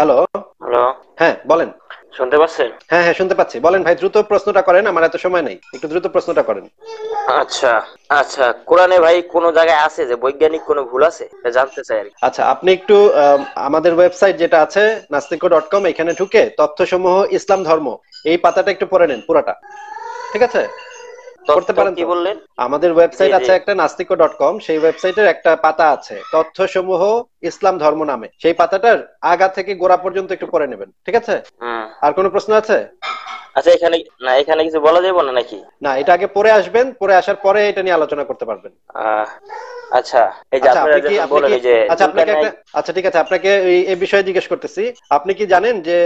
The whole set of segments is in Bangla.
হ্যালো হ্যালো হ্যাঁ বলেন শুনতে পাচ্ছেন হ্যাঁ হ্যাঁ শুনতে পাচ্ছি বলেন ভাই দ্রুত প্রশ্নটা করেন আমার এত সময় নাই একটু দ্রুত প্রশ্নটা করেন আচ্ছা আচ্ছা কোরআনে ভাই কোন জায়গায় আছে যে বৈজ্ঞানিক কোন ভুল আছে জানতে চাই আর আচ্ছা আপনি একটু আমাদের ওয়েবসাইট যেটা আছে কম এখানে ঢুকে তথ্যসমূহ ইসলাম ধর্ম এই পাতাটা একটু পড়ে নেন পুরাটা ঠিক আছে করতে পারেন কি বললেন আমাদের ওয়েবসাইট আছে একটা কম সেই ওয়েবসাইটের একটা পাতা আছে তথ্যসমূহ ইসলাম ধর্ম নামে সেই পাতাটার আগা থেকে গোড়া পর্যন্ত একটু পরে নেবেন ঠিক আছে হ্যাঁ। আর কোনো প্রশ্ন আছে আচ্ছা এখানে না এখানে কিছু বলা যাবে না নাকি না এটা আগে পরে আসবেন পরে আসার পরে এটা নিয়ে আলোচনা করতে পারবেন আচ্ছা, আচ্ছা, আচ্ছা, আচ্ছা ঠিক আছে আপনাকে এই বিষয়ে জিজ্ঞেস করতেছি আপনি কি জানেন যে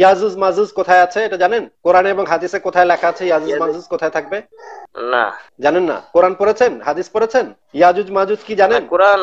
ইয়াজুজ মাজুজ কোথায় আছে এটা জানেন কোরআনে এবং হাদিসে কোথায় লেখা আছে ইয়াজুজ মাজুজ কোথায় থাকবে না জানেন না কোরআন পড়েছেন হাদিস পড়েছেন ইয়াজুজ মাজুজ কি জানেন কোরআন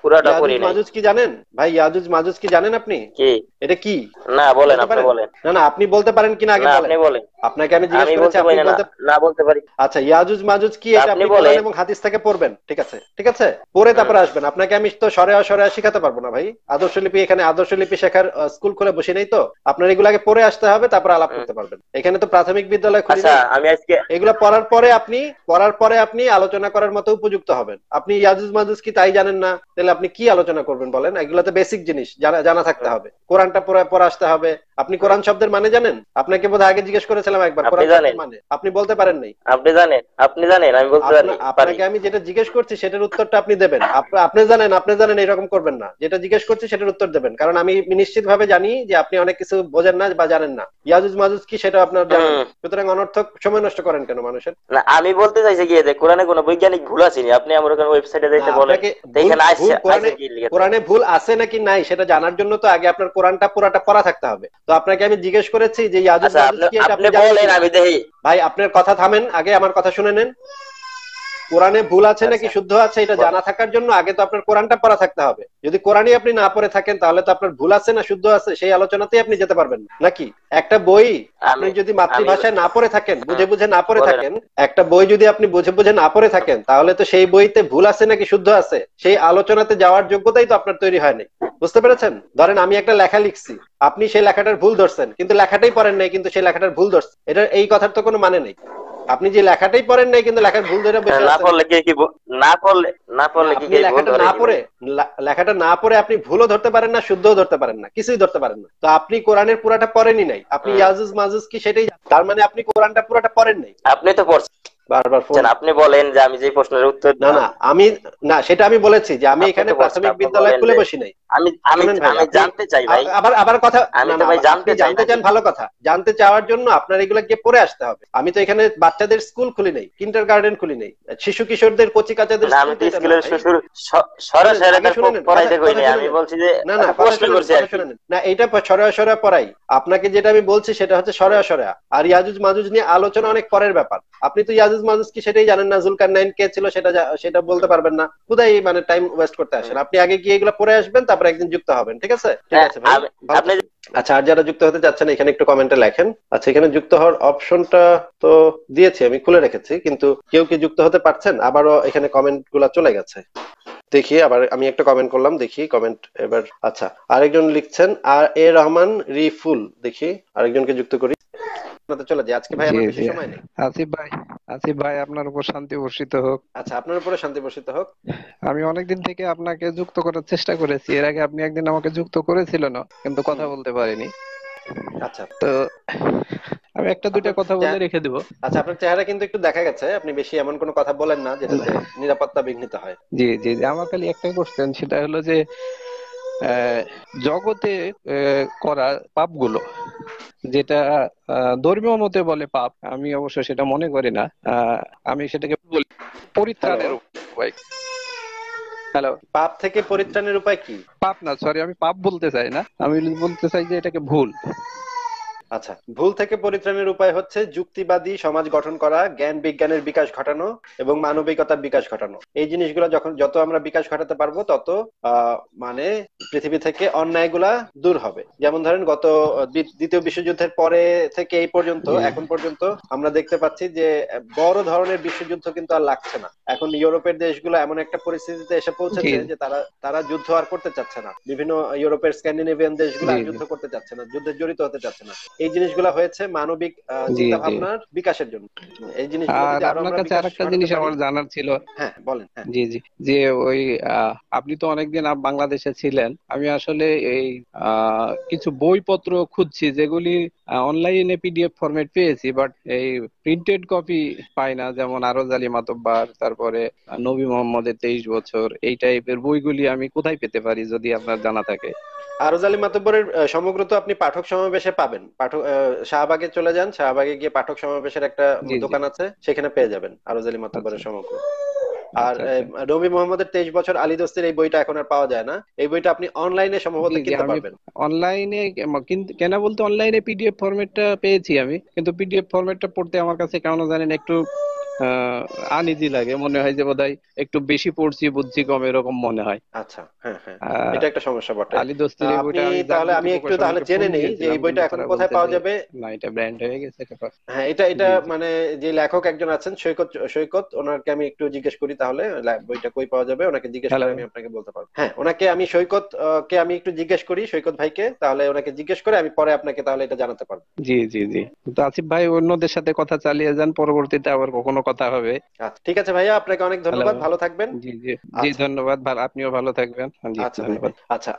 পুরাটা মাজুজ কি জানেন ভাই ইয়াজুজ মাজুজ কি জানেন আপনি কি এটা কি না বলেন আপনি বলেন না না আপনি বলতে পারেন কিনা আগে আপনি বলেন আপনাকে আমি জিজ্ঞেস করেছি আপনি বলতে না বলতে পারি আচ্ছা ইয়াজুজ মাজুজ কি এটা আপনি বলেন এবং হাদিস থেকে পড়বেন ঠিক আছে ঠিক আছে পরে তারপরে আসবেন আপনাকে আমি তো সরে সরে শেখাতে পারবো না ভাই আদর্শ লিপি এখানে আদর্শ লিপি শেখার স্কুল খুলে বসে নেই তো আপনার এগুলো আগে পরে আসতে হবে তারপর আলাপ করতে পারবেন এখানে তো প্রাথমিক বিদ্যালয় খুলে আচ্ছা, আমি আজকে এগুলো পড়ার পরে আপনি পড়ার পরে আপনি আলোচনা করার মতো উপযুক্ত হবেন আপনি ইয়াজুজ মাজুজ কি তাই জানেন না তাহলে আপনি কি আলোচনা করবেন বলেন এগুলো তো বেসিক জিনিস জানা জানা থাকতে হ্যাঁ। হবে কোরআনটা পড়া পড়া আসতে হবে আপনি কোরআন শব্দের মানে জানেন আপনাকে বোধহয় আগে জিজ্ঞেস করেছিলাম একবার কোরআন মানে আপনি বলতে পারেন নাই আপনি জানেন আপনি জানেন আমি বলতে পারি আপনাকে আমি যেটা জিজ্ঞেস করছি সেটার উত্তরটা আপনি দেবেন আপনি জানেন আপনি জানেন এরকম করবেন না যেটা জিজ্ঞেস করছি সেটার উত্তর দেবেন কারণ আমি নিশ্চিতভাবে জানি যে আপনি অনেক কিছু বোঝেন না বা জানেন না ইয়াজুজ মাজুজ কি সেটা আপনার জানেন সুতরাং অনর্থক সময় নষ্ট করেন কেন মানুষের না আমি বলতে চাইছি গিয়ে যে কোরআনে কোনো বৈজ্ঞানিক ভুল আছে নি আপনি আমার ওখানে ওয়েবসাইটে যাইতে বলেন দেখেন আসছে কোরআনে ভুল আছে নাকি নাই সেটা জানার জন্য তো আগে আপনার কোরআনটা পুরাটা পড়া থাকতে হবে তো আপনাকে আমি জিজ্ঞেস করেছি যে ইয়াজুজ আচ্ছা, ভাই আপনার কথা থামেন আগে আমার কথা শুনে নেন কোরআনে ভুল আছে নাকি আচ্ছা। শুদ্ধ আছে এটা জানা থাকার জন্য আগে তো আপনার কোরআনটা পড়া থাকতে হবে যদি কোরআনই আপনি না পড়ে থাকেন তাহলে তো আপনার ভুল আছে না শুদ্ধ আছে সেই আলোচনাতেই আপনি যেতে পারবেন নাকি একটা বই আপনি যদি মাতৃভাষায় না পড়ে থাকেন বুঝে বুঝে না পড়ে থাকেন একটা বই যদি আপনি বুঝে বুঝে না পড়ে থাকেন তাহলে তো সেই বইতে ভুল আছে নাকি শুদ্ধ আছে সেই আলোচনাতে যাওয়ার যোগ্যতাই তো আপনার তৈরি হয়নি বুঝতে পেরেছেন ধরেন আমি একটা লেখা লিখছি আপনি সেই লেখাটার ভুল ধরছেন কিন্তু লেখাটাই পড়েন নাই কিন্তু সেই লেখাটার ভুল ধরছেন এটা এই কথার তো কোনো মানে নেই আপনি যে লেখাটাই পড়েন নাই কিন্তু লেখার ভুল ধরে বসে না পড়লে কি কি না পড়লে না পড়লে কি কি লেখাটা না পড়ে লেখাটা না পড়ে আপনি ভুলও ধরতে পারেন না শুদ্ধও ধরতে পারেন না কিছুই ধরতে পারেন না তো আপনি কোরআনের পুরাটা পড়েনই নাই আপনি ইয়াজুজ মাজুজ কি সেটাই তার মানে আপনি কোরআনটা পুরাটা পড়েন নাই আপনি তো পড়ছেন বারবার ফোন আপনি বলেন যে আমি যে প্রশ্নের উত্তর না না আমি না সেটা আমি বলেছি যে আমি এখানে প্রাথমিক বিদ্যালয় খুলে বসি নাই আমি আমি আমি জানতে চাই ভাই আবার আবার কথা আমি তো ভাই জানতে চাই জানতে চান ভালো কথা জানতে চাওয়ার জন্য আপনার এগুলা পড়ে আসতে হবে আমি তো এখানে বাচ্চাদের স্কুল খুলি নাই কিন্ডারগার্ডেন খুলি নাই শিশু কিশোরদের কচি কাচাদের না আমি তো স্কুলের সরাসরি পড়াইতে কই নাই আমি বলছি যে না না প্রশ্ন করছি না এটা সরাসরি পড়াই আপনাকে যেটা আমি বলছি সেটা হচ্ছে সরাসরি আর ইয়াজুজ মাজুজ নিয়ে আলোচনা অনেক পরের ব্যাপার আপনি তো ইয়াজুজ মানুষ মানুষ কি সেটাই জানেন না জুলকার নাইন কে ছিল সেটা সেটা বলতে পারবেন না কোথায় মানে টাইম ওয়েস্ট করতে আসেন আপনি আগে গিয়ে এগুলো পরে আসবেন তারপর একদিন যুক্ত হবেন ঠিক আছে হ্যাঁ, আচ্ছা আর যারা যুক্ত হতে চাচ্ছেন এখানে একটু কমেন্টে লেখেন আচ্ছা এখানে যুক্ত হওয়ার অপশনটা তো দিয়েছি আমি খুলে রেখেছি কিন্তু কেউ কি যুক্ত হতে পারছেন আবারও এখানে কমেন্ট গুলা চলে গেছে দেখি আবার আমি একটা কমেন্ট করলাম দেখি কমেন্ট এবার আচ্ছা আরেকজন লিখছেন আর এ রহমান রিফুল দেখি আরেকজনকে যুক্ত করি চলে ভাই ভাই ভাই আপনার উপর শান্তি হোক আচ্ছা আপনার শান্তি হোক আমি অনেকদিন থেকে আপনাকে যুক্ত করার চেষ্টা করেছি এর আগে আপনি একদিন আমাকে যুক্ত করেছিলেন কিন্তু কথা বলতে পারিনি আচ্ছা তো আমি একটা দুইটা কথা বলে রেখে দেব আচ্ছা আপনার চেহারা কিন্তু একটু দেখা গেছে আপনি বেশি এমন কোনো কথা বলেন না যেটাতে নিরাপত্তা বিঘ্নিত হয় জি জি আমার খালি একটাই কোশ্চেন সেটা হলো যে জগতে করা পাপগুলো যেটা ধর্মীয় মতে বলে পাপ আমি অবশ্য সেটা মনে করি না আমি সেটাকে বলি পরিত্রাণের উপায় হ্যালো পাপ থেকে পরিত্রাণের উপায় কি পাপ না সরি আমি পাপ বলতে চাই না আমি বলতে চাই যে এটাকে ভুল আচ্ছা ভুল থেকে পরিত্রাণের উপায় হচ্ছে যুক্তিবাদী সমাজ গঠন করা জ্ঞান বিজ্ঞানের বিকাশ ঘটানো এবং মানবিকতার বিকাশ ঘটানো এই জিনিসগুলো যখন যত আমরা বিকাশ ঘটাতে পারবো তত মানে পৃথিবী থেকে অন্যায়গুলা দূর হবে যেমন ধরেন গত দ্বিতীয় বিশ্বযুদ্ধের পরে থেকে এই পর্যন্ত এখন পর্যন্ত আমরা দেখতে পাচ্ছি যে বড় ধরনের বিশ্বযুদ্ধ কিন্তু আর লাগছে না এখন ইউরোপের দেশগুলো এমন একটা পরিস্থিতিতে এসে পৌঁছেছে যে তারা তারা যুদ্ধ আর করতে চাচ্ছে না বিভিন্ন ইউরোপের স্ক্যান্ডিনেভিয়ান দেশগুলো যুদ্ধ করতে চাচ্ছে না যুদ্ধে জড়িত হতে চাচ্ছে না এই জিনিসগুলো হয়েছে মানবিক চিন্তা ভাবনার বিকাশের জন্য এই জিনিসগুলো আর আপনার কাছে আরেকটা জিনিস আমার জানার ছিল হ্যাঁ বলেন হ্যাঁ। জি জি যে ওই আপনি তো অনেকদিন বাংলাদেশে ছিলেন আমি আসলে এই কিছু বইপত্র খুঁজছি যেগুলি অনলাইনে পিডিএফ ফরম্যাট পেয়েছি বাট এই প্রিন্টেড কপি পাই না যেমন আরজ আলী মাতব্বার তারপরে নবী মোহাম্মদের তেইশ বছর এই টাইপের বইগুলি আমি কোথায় পেতে পারি যদি আপনার জানা থাকে আরজ আলী মাতব্বরের সমগ্র তো আপনি পাঠক সমাবেশে পাবেন পাঠক শাহবাগে চলে যান শাহবাগে গিয়ে পাঠক সমাবেশের একটা দোকান আছে সেখানে পেয়ে যাবেন আরোজালি মাতাবারের আচ্ছা। সমগ্র আর আচ্ছা, আচ্ছা। রবি মোহাম্মদের তেইশ বছর আলী দোস্তের এই বইটা এখন আর পাওয়া যায় না এই বইটা আপনি অনলাইনে সম্ভবত কিনতে পারবেন অনলাইনে কেনা বলতে অনলাইনে পিডিএফ ফরম্যাটটা পেয়েছি আমি কিন্তু পিডিএফ ফরম্যাটটা পড়তে আমার কাছে কেন জানেন একটু আনিজি লাগে মনে হয় যে বোধহয় একটু বেশি পড়ছি বুদ্ধি কম এরকম মনে হয় আচ্ছা হ্যাঁ হ্যাঁ এটা একটা সমস্যা বটে আলি আলী এই বইটা তাহলে আমি একটু তাহলে জেনে নেই যে এই বইটা এখন কোথায় পাওয়া যাবে না এটা ব্র্যান্ড হয়ে গেছে হ্যাঁ এটা এটা মানে যে লেখক একজন আছেন সৈকত সৈকত ওনাকে আমি একটু জিজ্ঞেস করি তাহলে বইটা কই পাওয়া যাবে ওনাকে জিজ্ঞেস করে আমি আপনাকে বলতে পারবো হ্যাঁ ওনাকে আমি সৈকত কে আমি একটু জিজ্ঞেস করি সৈকত ভাইকে তাহলে ওনাকে জিজ্ঞেস করে আমি পরে আপনাকে তাহলে এটা জানাতে পারবো জি জি জি তো আসিফ ভাই অন্যদের সাথে কথা চালিয়ে যান পরবর্তীতে আবার কখনো কথা হবে আচ্ছা, ঠিক আছে ভাইয়া আপনাকে অনেক ধন্যবাদ ভালো থাকবেন জি জি আচ্ছা। জি ধন্যবাদ আপনিও ভালো থাকবেন হ্যাঁ, আচ্ছা ধন্যবাদ আচ্ছা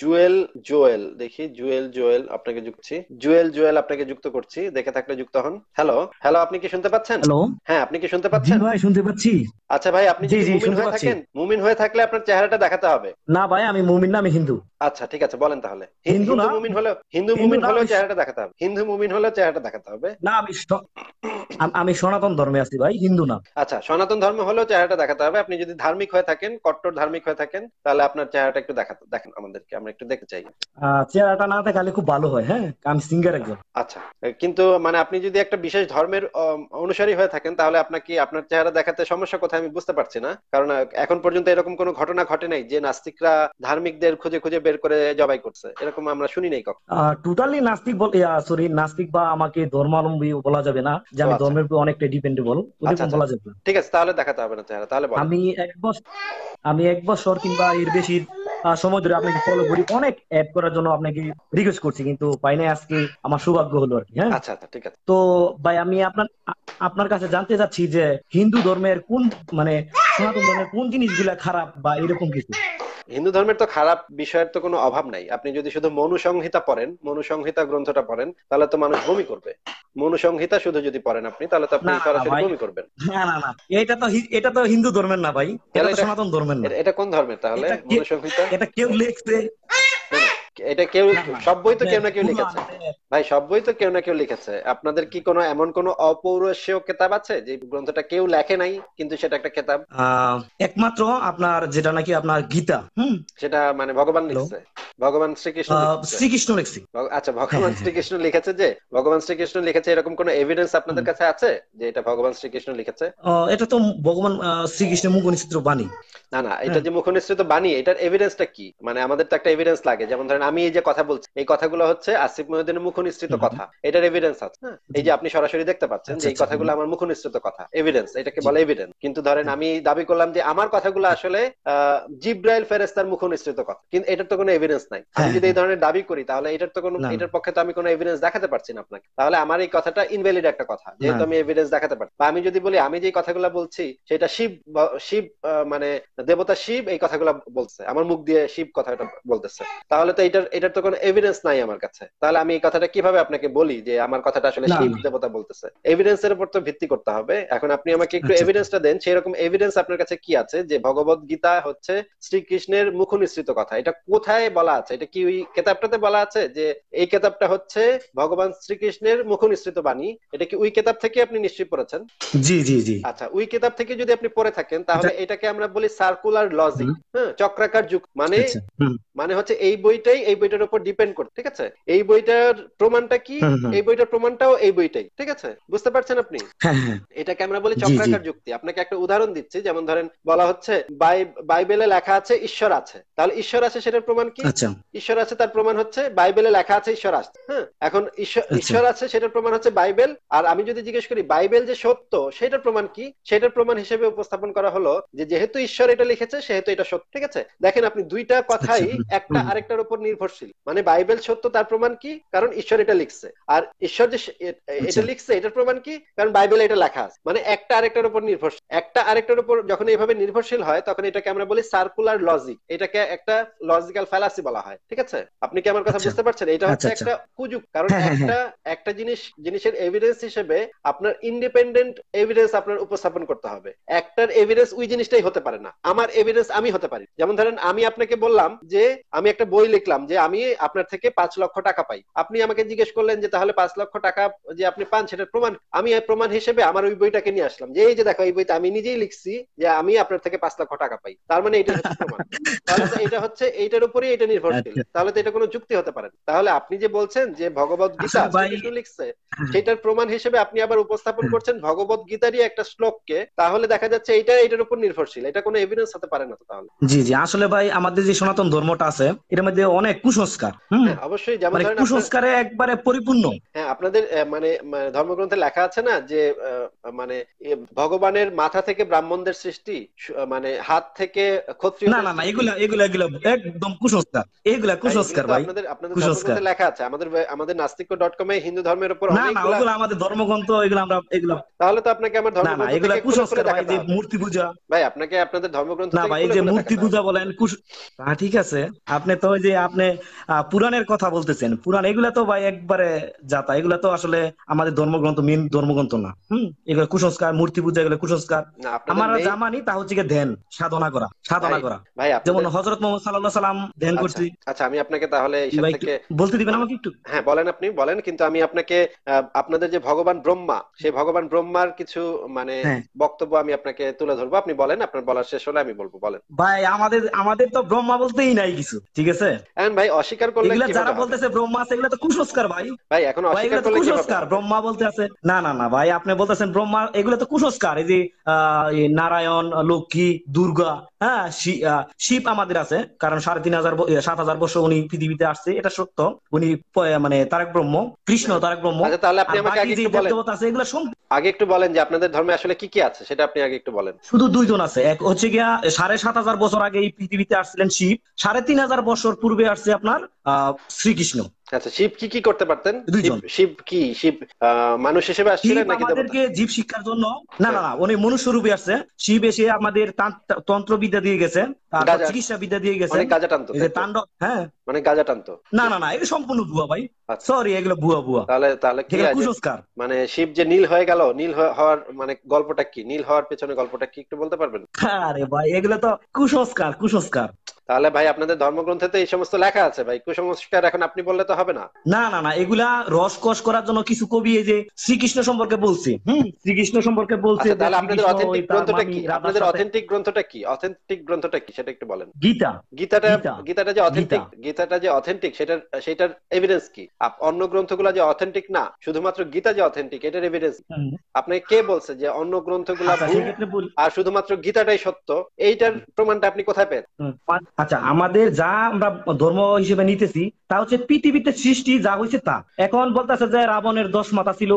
জুয়েল জোয়েল দেখি জুয়েল জুয়েল আপনাকে যুক্তছি জুয়েল জুয়েল আপনাকে যুক্ত করছি দেখে থাকলে যুক্ত হন হ্যালো হ্যালো আপনি কি শুনতে পাচ্ছেন হ্যালো হ্যাঁ আপনি কি শুনতে পাচ্ছেন ভাই শুনতে পাচ্ছি আচ্ছা ভাই আপনি যদি মুমিন হয়ে থাকেন মুমিন হয়ে থাকলে আপনার চেহারাটা দেখাতে হবে না ভাই আমি মুমিন না আমি হিন্দু আচ্ছা ঠিক আছে বলেন তাহলে হিন্দু না মুমিন হলো হিন্দু মুমিন হলো চেহারাটা দেখাতে হবে হিন্দু মুমিন হলো চেহারাটা দেখাতে হবে না আমি আমি সনাতন ধর্মে আছি ভাই হিন্দু না আচ্ছা সনাতন ধর্মে হলো চেহারাটা দেখাতে হবে আপনি যদি ধার্মিক হয়ে থাকেন কট্টর ধার্মিক হয়ে থাকেন তাহলে আপনার চেহারাটা একটু দেখাতে দেখেন আমাদেরকে আমরা একটু দেখতে চাই চেহারাটা না দেখালে খুব ভালো হয় হ্যাঁ আমি সিঙ্গার একজন আচ্ছা কিন্তু মানে আপনি যদি একটা বিশেষ ধর্মের অনুসারী হয়ে থাকেন তাহলে আপনাকে আপনার চেহারা দেখাতে সমস্যা কোথায় আমি বুঝতে পারছি না কারণ এখন পর্যন্ত এরকম কোনো ঘটনা ঘটে নাই যে নাস্তিকরা ধার্মিকদের খুঁজে খুঁজে বের করে জবাই করছে এরকম আমরা শুনি নাই কখন টোটালি নাস্তিক বল সরি নাস্তিক বা আমাকে ধর্মালম্বী বলা যাবে না যে আমি আচ্ছা। ধর্মের উপর অনেকটা ডিপেন্ডেবল ওরকম আচ্ছা, আচ্ছা। বলা যাবে না ঠিক আছে তাহলে দেখাতে হবে না চেহারা তাহলে আমি এক বছর আমি এক বছর কিংবা এর বেশি সময় ধরে আপনাকে ফলো করি অনেক অ্যাড করার জন্য আপনাকে রিকোয়েস্ট করছি কিন্তু পাই নাই আজকে আমার সৌভাগ্য হলো আর কি হ্যাঁ আচ্ছা আচ্ছা ঠিক আছে তো ভাই আমি আপনার আপনার কাছে জানতে চাচ্ছি যে হিন্দু ধর্মের কোন মানে সনাতন ধর্মের কোন জিনিসগুলা খারাপ বা এরকম কিছু হিন্দু ধর্মের তো খারাপ বিষয়ের তো কোনো অভাব নাই আপনি যদি শুধু মনুসংহিতা পড়েন মনুসংহিতা গ্রন্থটা পড়েন তাহলে তো মানুষ ভূমি করবে মনুসংহিতা শুধু যদি পড়েন আপনি তাহলে তো আপনি সরাসরি ভূমি করবেন না না না এটা তো এটা তো হিন্দু ধর্মের না ভাই এটা সনাতন ধর্মের না এটা কোন ধর্মের তাহলে মনুসংহিতা এটা কেউ লিখছে এটা কেউ সব বই তো কেউ না কেউ লিখেছে ভাই সব বই তো কেউ না কেউ লিখেছে আপনাদের কি কোনো এমন কোন অপৌরসীয় কেতাব আছে যে গ্রন্থটা কেউ লেখে নাই কিন্তু সেটা একটা কেতাব একমাত্র আপনার যেটা নাকি আপনার গীতা সেটা মানে ভগবান লিখছে ভগবান শ্রীকৃষ্ণ শ্রীকৃষ্ণ লিখছে আচ্ছা ভগবান হ্যাঁ, হ্যাঁ, হ্যাঁ। শ্রীকৃষ্ণ লিখেছে যে ভগবান শ্রীকৃষ্ণ লিখেছে এরকম কোন এভিডেন্স আপনাদের কাছে আছে যে এটা ভগবান শ্রীকৃষ্ণ লিখেছে এটা তো ভগবান শ্রীকৃষ্ণের মুখনিসৃত বাণী না না এটা যে মুখনিসৃত বাণী এটার এভিডেন্সটা কি মানে আমাদের তো একটা এভিডেন্স লাগে যেমন ধরেন আমি এই যে কথা বলছি এই কথাগুলো হচ্ছে আসিফ মহিউদ্দিনের মুখনিসৃত কথা এটার এভিডেন্স আছে হ্যাঁ। এই যে আপনি সরাসরি দেখতে পাচ্ছেন আচ্ছা, যে এই আচ্ছা, কথাগুলো আমার মুখনিসৃত কথা এভিডেন্স এটাকে বলে এভিডেন্স কিন্তু ধরেন আমি দাবি করলাম যে আমার কথাগুলো আসলে জিব্রাইল ফেরেস্তার মুখনিসৃত কথা কিন্তু এটার তো কোনো এভিডেন্স নাই আমি হ্যাঁ, যদি এই হ্যাঁ। ধরনের দাবি করি তাহলে এটার তো কোনো এটার পক্ষে তো আমি কোনো এভিডেন্স দেখাতে পারছি না আপনাকে তাহলে আমার এই কথাটা ইনভ্যালিড একটা কথা যেহেতু আমি এভিডেন্স দেখাতে পারছি বা আমি যদি বলি আমি যে কথাগুলো বলছি সেটা শিব শিব মানে দেবতা শিব এই কথাগুলো বলছে আমার মুখ দিয়ে শিব কথাটা বলতেছে তাহলে তো এটা এটার এটার তো কোনো এভিডেন্স নাই আমার কাছে তাহলে আমি এই কথাটা কিভাবে আপনাকে বলি যে আমার কথাটা আসলে শিব দেবতা বলতেছে এভিডেন্স এর উপর তো ভিত্তি করতে হবে এখন আপনি আমাকে একটু এভিডেন্সটা আচ্ছা। দেন সেই রকম এভিডেন্স আপনার কাছে কি আছে যে ভগবত গীতা হচ্ছে শ্রীকৃষ্ণের মুখনিসৃত কথা এটা কোথায় বলা আছে এটা কি ওই কেতাবটাতে বলা আছে যে এই কেতাবটা হচ্ছে ভগবান শ্রীকৃষ্ণের মুখনিসৃত বাণী এটা কি ওই কেতাব থেকে আপনি নিশ্চয়ই পড়েছেন জি জি জি আচ্ছা ওই কেতাব থেকে যদি আপনি পড়ে থাকেন তাহলে আচ্ছা। এটাকে আমরা বলি সার্কুলার লজিক হ্যাঁ চক্রাকার যুগ মানে আচ্ছা, মানে হচ্ছে এই বইটাই এই বইটার উপর ডিপেন্ড করে ঠিক আছে এই বইটার প্রমাণটা কি এই বইটার প্রমাণটাও এই বইটাই ঠিক আছে বুঝতে পারছেন আপনি হ্যাঁ, হ্যাঁ। এটাকে আমরা বলি চক্রাকার যুক্তি আপনাকে একটা উদাহরণ দিচ্ছি যেমন ধরেন বলা হচ্ছে বাইবেলে লেখা আছে ঈশ্বর আছে তাহলে ঈশ্বর আছে সেটার প্রমাণ কি আচ্ছা। ঈশ্বর আছে তার প্রমাণ হচ্ছে বাইবেলে লেখা আছে ঈশ্বর আছে হ্যাঁ এখন আচ্ছা। ঈশ্বর আছে সেটার প্রমাণ হচ্ছে বাইবেল আর আমি যদি জিজ্ঞেস করি বাইবেল যে সত্য সেটার প্রমাণ কি সেটার প্রমাণ হিসেবে উপস্থাপন করা হলো যে যেহেতু ঈশ্বর এটা লিখেছে সেহেতু এটা সত্য ঠিক আছে দেখেন আপনি দুইটা আচ্ছা, কথাই একটা আরেকটার উপর নির্ভরশীল মানে বাইবেল সত্য তার প্রমাণ কি কারণ ঈশ্বর এটা লিখছে আর ঈশ্বর যে আচ্ছা। এটা লিখছে এটার প্রমাণ কি কারণ বাইবেল এটা লেখা আছে মানে একটা আরেকটার উপর নির্ভরশীল একটা আরেকটার উপর যখন এইভাবে নির্ভরশীল হয় তখন এটাকে আমরা বলি সার্কুলার লজিক এটাকে একটা লজিক্যাল ফ্যালাসি বলা হয় ঠিক আছে আপনি কি আমার কথা আচ্ছা। বুঝতে পারছেন এটা হচ্ছে আচ্ছা, একটা কুজুক কারণ হ্যাঁ, হ্যাঁ, একটা হ্যাঁ। একটা জিনিস জিনিসের এভিডেন্স হিসেবে আপনার ইন্ডিপেন্ডেন্ট এভিডেন্স আপনার উপস্থাপন করতে হবে একটার এভিডেন্স ওই জিনিসটাই হতে পারে না আমার এভিডেন্স আমি হতে পারি যেমন ধরেন আমি আপনাকে বললাম যে আমি একটা বই লিখলাম বললাম যে আমি আপনার থেকে পাঁচ লক্ষ টাকা পাই আপনি আমাকে জিজ্ঞেস করলেন যে তাহলে পাঁচ লক্ষ টাকা যে আপনি পান সেটার প্রমাণ আমি প্রমাণ হিসেবে আমার ওই বইটাকে নিয়ে আসলাম যে এই যে দেখো এই বইতে আমি নিজেই লিখছি যে আমি আপনার থেকে পাঁচ লক্ষ টাকা পাই তার মানে এটা হচ্ছে প্রমাণ তাহলে এটা হচ্ছে এইটার উপরেই এটা নির্ভরশীল আচ্ছা। তাহলে তো এটা কোনো যুক্তি হতে পারে তাহলে আপনি যে বলছেন যে ভগবত আচ্ছা গীতা লিখছে সেটার প্রমাণ হিসেবে আপনি আবার উপস্থাপন করছেন ভগবত গীতারই একটা শ্লোককে তাহলে দেখা যাচ্ছে এটা এটার উপর নির্ভরশীল এটা কোনো এভিডেন্স হতে পারে না তো তাহলে জি জি আসলে ভাই আমাদের যে সনাতন ধর্মটা আছে এর মধ্যে অনেক মানে কুসংস্কার হ্যাঁ, অবশ্যই যেমন মানে কুসংস্কারে একবারে পরিপূর্ণ হ্যাঁ আপনাদের মানে ধর্মগ্রন্থে লেখা আছে না যে মানে ভগবানের মাথা থেকে ব্রাহ্মণদের সৃষ্টি মানে হাত থেকে ক্ষত্রিয় না না না এগুলা এগুলা এগুলো একদম কুসংস্কার এগুলা কুসংস্কার ভাই আপনাদের আপনাদের ধর্মগ্রন্থে লেখা আছে আমাদের আমাদের নাস্তিক ডট কম এ হিন্দু ধর্মের উপর না না ওগুলো আমাদের ধর্মগ্রন্থ এগুলো আমরা এগুলো তাহলে তো আপনাকে আমার ধর্ম না না এগুলা কুসংস্কার ভাই যে মূর্তি পূজা ভাই আপনাকে আপনাদের ধর্মগ্রন্থ না ভাই যে মূর্তি পূজা বলেন কুস ঠিক আছে আপনি তো যে আপনি আপনি পুরাণের কথা বলতেছেন পুরাণ এগুলা তো ভাই একবারে যাতা এগুলা তো আসলে আমাদের ধর্মগ্রন্থ মেন ধর্মগ্রন্থ না হম এগুলো কুসংস্কার মূর্তি পূজা এগুলো কুসংস্কার আমার মানি তা হচ্ছে ধ্যান সাধনা করা সাধনা করা যেমন হজরত মোহাম্মদ সাল্লাহ সাল্লাম ধ্যান আচ্ছা, করছি আচ্ছা আমি আপনাকে তাহলে বলতে দিবেন আমাকে একটু হ্যাঁ বলেন আপনি বলেন কিন্তু আমি আপনাকে আপনাদের যে ভগবান ব্রহ্মা সেই ভগবান ব্রহ্মার কিছু মানে হ্যাঁ। বক্তব্য আমি আপনাকে তুলে ধরবো আপনি বলেন আপনার বলার শেষ হলে আমি বলবো বলেন ভাই আমাদের আমাদের তো ব্রহ্মা বলতেই নাই কিছু ঠিক আছে হ্যাঁ, রায়ন ভাই অস্বীকার করলে এগুলা যারা বলতেছে ব্রহ্মা আছে এগুলা তো কুসংস্কার ভাই ভাই এখন অস্বীকার করলে কুসংস্কার ব্রহ্মা বলতে আছে না না না ভাই আপনি বলতেছেন ব্রহ্মা এগুলা তো কুসংস্কার এই যে নারায়ণ লক্ষ্মী দুর্গা হ্যাঁ শিব আমাদের আছে কারণ সাড়ে তিন হাজার সাত হাজার বছর উনি পৃথিবীতে আসছে এটা সত্য উনি মানে তারক ব্রহ্ম কৃষ্ণ তারক ব্রহ্ম আচ্ছা, তাহলে আপনি আমাকে আগে একটু বলেন আছে এগুলো আগে একটু বলেন যে আপনাদের ধর্মে আসলে কি কি আছে সেটা আপনি আগে একটু বলেন শুধু দুইজন আছে এক হচ্ছে গিয়া সাড়ে সাত হাজার বছর আগে এই পৃথিবীতে আসছিলেন শিব সাড়ে তিন হাজার বছর পূর্বে আসছে আপনার শ্রীকৃষ্ণ আচ্ছা শিব কি কি করতে পারতেন শিব কি শিব মানুষ হিসেবে আসছিলেন নাকি আমাদেরকে জীব শিক্ষার জন্য না না হ্যাঁ। উনি মনুষ্য রূপে আসছে শিব এসে আমাদের দিয়ে গেছে চিকিৎসা বিদ্যা দিয়ে গেছে গাজা টানতো হ্যাঁ মানে গাজা টানতো না না না এগুলো সম্পূর্ণ ভুয়া ভাই সরি আচ্ছা। এগুলো ভুয়া ভুয়া তাহলে তাহলে কি কুসংস্কার মানে শিব যে নীল হয়ে গেল নীল হওয়ার মানে গল্পটা কি নীল হওয়ার পেছনে গল্পটা কি একটু বলতে পারবেন আরে ভাই এগুলো তো কুসংস্কার কুসংস্কার তাহলে ভাই আপনাদের ধর্মগ্রন্থে তো এই সমস্ত লেখা আছে ভাই কুসংস্কার এখন আপনি বললে তো হবে না না না না এগুলা রসকস করার জন্য কিছু কবি এই যে শ্রীকৃষ্ণ সম্পর্কে বলছি হুম শ্রীকৃষ্ণ সম্পর্কে বলছি আচ্ছা, তাহলে আপনাদের অথেন্টিক মানে গ্রন্থটা কি আপনাদের অথেন্টিক গ্রন্থটা কি অথেন্টিক গ্রন্থটা কি সেটা একটু বলেন গীতা গীতাটা গীতাটা যে অথেন্টিক গীতাটা যে অথেন্টিক সেটার সেটার এভিডেন্স কি অন্য গ্রন্থগুলো যে অথেন্টিক না শুধুমাত্র গীতা যে অথেন্টিক এটার এভিডেন্স আপনি কে বলছে যে অন্য গ্রন্থগুলো আচ্ছা, আর শুধুমাত্র গীতাটাই সত্য এইটার প্রমাণটা আপনি কোথায় পেন আচ্ছা আমাদের যা আমরা ধর্ম হিসেবে নিতেছি তা হচ্ছে পৃথিবীতে সৃষ্টি যা হয়েছে তা এখন বলতেছে যে রাবণের দশ মাথা ছিল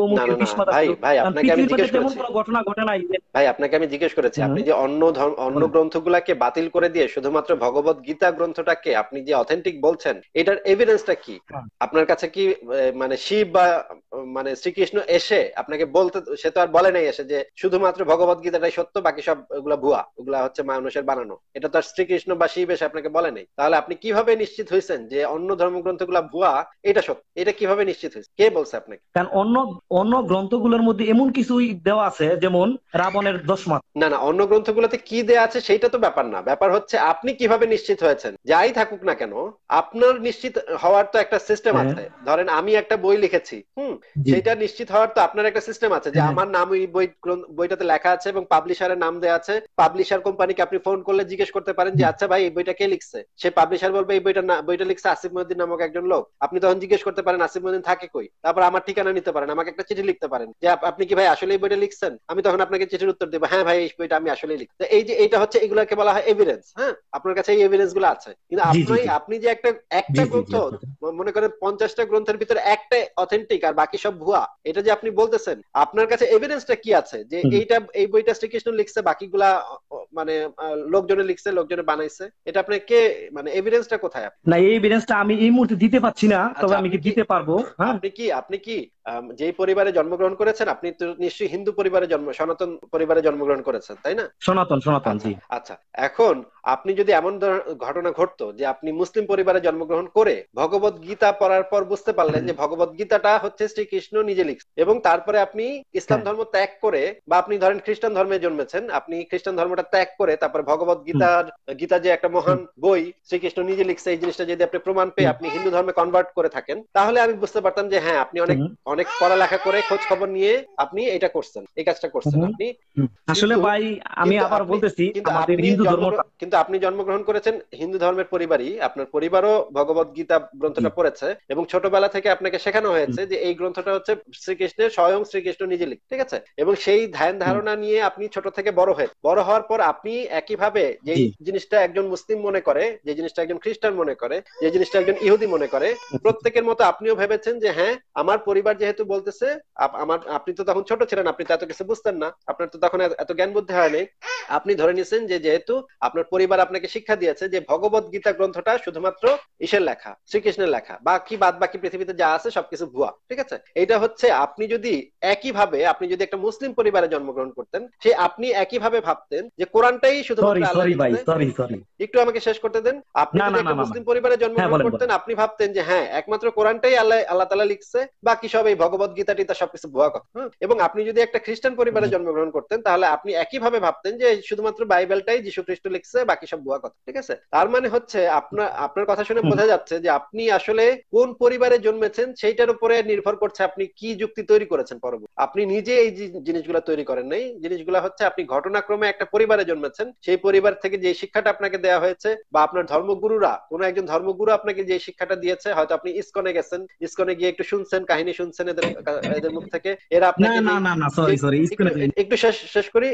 ঘটনা ঘটে নাই ভাই আপনাকে আমি জিজ্ঞেস করেছি আপনি যে অন্য অন্য গ্রন্থগুলাকে বাতিল করে দিয়ে শুধুমাত্র ভগবত গীতা গ্রন্থটাকে আপনি যে অথেন্টিক বলছেন এটার এভিডেন্সটা কি হ্যাঁ। আপনার কাছে কি মানে শিব বা মানে শ্রীকৃষ্ণ এসে আপনাকে বলতে সে তো আর বলে নাই এসে যে শুধুমাত্র ভগবত গীতাটাই সত্য বাকি সব ওগুলা ভুয়া ওগুলা হচ্ছে মানুষের বানানো এটা তো আর শ্রীকৃষ্ণ বা শিব এসে আপনাকে বলে নাই তাহলে আপনি কিভাবে নিশ্চিত হয়েছেন যে অন্য ধর্মগ্রন্থগুলা ভুয়া এটা সত্য এটা কিভাবে নিশ্চিত হয়েছে কে বলছে আপনাকে কারণ অন্য অন্য গ্রন্থগুলোর মধ্যে এমন কিছু দেওয়া আছে যেমন রাবণের দশমাত না না অন্য গ্রন্থগুলোতে কি দেওয়া আছে সেটা তো ব্যাপার না ব্যাপার হচ্ছে আপনি কিভাবে নিশ্চিত হয়েছেন যাই থাকুক না কেন আপনার নিশ্চিত হওয়ার তো একটা সিস্টেম হ্যাঁ। আছে ধরেন আমি একটা বই লিখেছি হুম সেটা নিশ্চিত হওয়ার তো আপনার একটা সিস্টেম আছে যে হ্যাঁ। আমার নাম ওই বই বইটাতে লেখা আছে এবং পাবলিশারের নাম দেওয়া আছে পাবলিশার কোম্পানিকে আপনি ফোন করলে জিজ্ঞেস করতে পারেন যে আচ্ছা ভাই এই বইটা কে লিখছে সে পাবলিশার বলবে এই বইটা না বইটা লিখছে আসিফ মহিউদ্দিন নামক একজন লোক আপনি তখন জিজ্ঞেস করতে পারেন আসিফ মহিউদ্দিন থাকে কই তারপর আমার ঠিকানা নিতে পারেন আমাকে একটা চিঠি লিখতে পারেন যে আপনি কি ভাই আসলে এই বইটা লিখছেন আমি তখন আপনাকে চিঠির উত্তর দেবো হ্যাঁ ভাই এই বইটা আমি আসলে লিখি এই যে এটা হচ্ছে এগুলাকে বলা হয় এভিডেন্স হ্যাঁ আপনার কাছে এই এভিডেন্স গুলো আছে কিন্তু আপনি আপনি যে একটা একটা গ্রন্থ মনে করেন পঞ্চাশটা গ্রন্থের ভিতরে একটা অথেন্টিক আর বাকি সব ভুয়া এটা যে আপনি বলতেছেন আপনার কাছে এভিডেন্সটা কি আছে যে এইটা এই বইটা শ্রীকৃষ্ণ লিখছে বাকিগুলা মানে লোকজনে লিখছে লোকজনে বানাইছে এটা আপনি কে মানে এভিডেন্সটা কোথায় না এই এভিডেন্সটা আমি এই মুহূর্তে দিতে পারছি না তবে আচ্ছা, আমি কি দিতে পারবো হ্যাঁ? আপনি কি আপনি কি যে পরিবারে জন্মগ্রহণ করেছেন আপনি তো নিশ্চয়ই হিন্দু পরিবারে জন্ম সনাতন পরিবারে জন্মগ্রহণ করেছেন তাই না সনাতন সনাতন আচ্ছা, জি আচ্ছা এখন আপনি যদি এমন ঘটনা ঘটতো যে আপনি মুসলিম পরিবারে জন্মগ্রহণ করে ভগবত গীতা পড়ার পর বুঝতে পারলেন যে ভগবত গীতাটা হচ্ছে শ্রীকৃষ্ণ নিজে লিখছে এবং তারপরে আপনি ইসলাম হ্যাঁ। ধর্ম ত্যাগ করে বা আপনি ধরেন খ্রিস্টান ধর্মে জন্মেছেন আপনি খ্রিস্টান ধর্মটা ত্যাগ করে তারপরে ভগবত গীতার গীতা যে একটা মহান বই শ্রীকৃষ্ণ নিজে লিখছে এই জিনিসটা যদি আপনি প্রমাণ পেয়ে আপনি হিন্দু ধর্মে কনভার্ট করে থাকেন তাহলে আমি বুঝতে পারতাম যে হ্যাঁ আপনি অনেক অনেক অনেক পড়ালেখা করে খোঁজ খবর নিয়ে আপনি এটা করছেন এই কাজটা করছেন আপনি আসলে ভাই আমি আবার বলতেছি আমাদের হিন্দু ধর্ম কিন্তু আপনি জন্মগ্রহণ করেছেন হিন্দু ধর্মের পরিবারই আপনার পরিবারও ভগবত গীতা গ্রন্থটা পড়েছে এবং ছোটবেলা থেকে আপনাকে শেখানো হয়েছে যে এই গ্রন্থটা হচ্ছে শ্রীকৃষ্ণের স্বয়ং শ্রীকৃষ্ণ নিজে লিখ ঠিক আছে এবং সেই ধ্যান ধারণা নিয়ে আপনি ছোট থেকে বড় হয়ে বড় হওয়ার পর আপনি একইভাবে যে জিনিসটা একজন মুসলিম মনে করে যে জিনিসটা একজন খ্রিস্টান মনে করে যে জিনিসটা একজন ইহুদি মনে করে আচ্ছা, আচ্ছা। প্রত্যেকের মতো আপনিও ভেবেছেন যে হ্যাঁ আমার পরিবার যেহেতু বলতেছে আমার আপনি তো তখন ছোট ছিলেন আপনি তো এত কিছু বুঝতেন না আপনার তো তখন এত জ্ঞান বুদ্ধি হয় নাই আপনি ধরে নিছেন যে যেহেতু আপনার পরিবার আপনাকে শিক্ষা দিয়েছে যে ভগবত গীতা গ্রন্থটা শুধুমাত্র ঈশ্বর লেখা শ্রীকৃষ্ণের লেখা বাকি বাদ বাকি পৃথিবীতে যা আছে সবকিছু ভুয়া ঠিক আছে এটা হচ্ছে আপনি যদি একইভাবে আপনি যদি একটা মুসলিম পরিবারে জন্মগ্রহণ করতেন সে আপনি একইভাবে ভাবতেন যে কোরআনটাই শুধু একটু আমাকে শেষ করতে দেন আপনি মুসলিম পরিবারে জন্মগ্রহণ হ্যাঁ, করতেন আপনি ভাবতেন যে হ্যাঁ একমাত্র কোরআনটাই আল্লাহ আল্লাহ তালা লিখছে বাকি সব এই ভগবত গীতাটি তা সবকিছু ভুয়া কথা এবং আপনি যদি একটা খ্রিস্টান পরিবারে জন্মগ্রহণ করতেন তাহলে আপনি একইভাবে ভাবতেন যে শুধুমাত্র বাইবেলটাই যীশু খ্রিস্ট লিখছে বাকি সব ভুয়া কথা ঠিক আছে তার মানে হচ্ছে আপনার আপনার কথা শুনে বোঝা যাচ্ছে যে আপনি আসলে কোন পরিবারে জন্মেছেন সেইটার উপরে নির্ভর করছে আপনি কি যুক্তি তৈরি করেছেন পরবর্তী আপনি নিজে এই জিনিসগুলো তৈরি করেন নাই জিনিসগুলো হচ্ছে আপনি ঘটনাক্রমে একটা পরিবারে জন্মেছেন সেই পরিবার থেকে যে শিক্ষাটা আপনাকে দেওয়া হয়েছে বা আপনার ধর্মগুরুরা কোন একজন ধর্মগুরু আপনাকে যে শিক্ষাটা দিয়েছে হয়তো আপনি ইস্কনে গেছেন ইস্কনে গিয়ে একটু শুনছেন কাহিনী শুনছেন পাচ্ছেন এদের এদের মুখ থেকে এরা আপনাকে না না না সরি সরি একটু শেষ শেষ করি